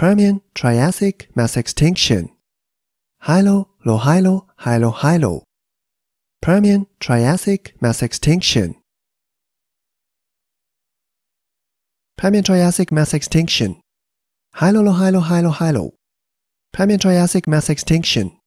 Permian Triassic mass extinction. Hilo lo Hilo Hilo. Permian Triassic mass extinction. Permian Triassic mass extinction. Hilo hilo, Hilo Hilo. Permian Triassic mass extinction.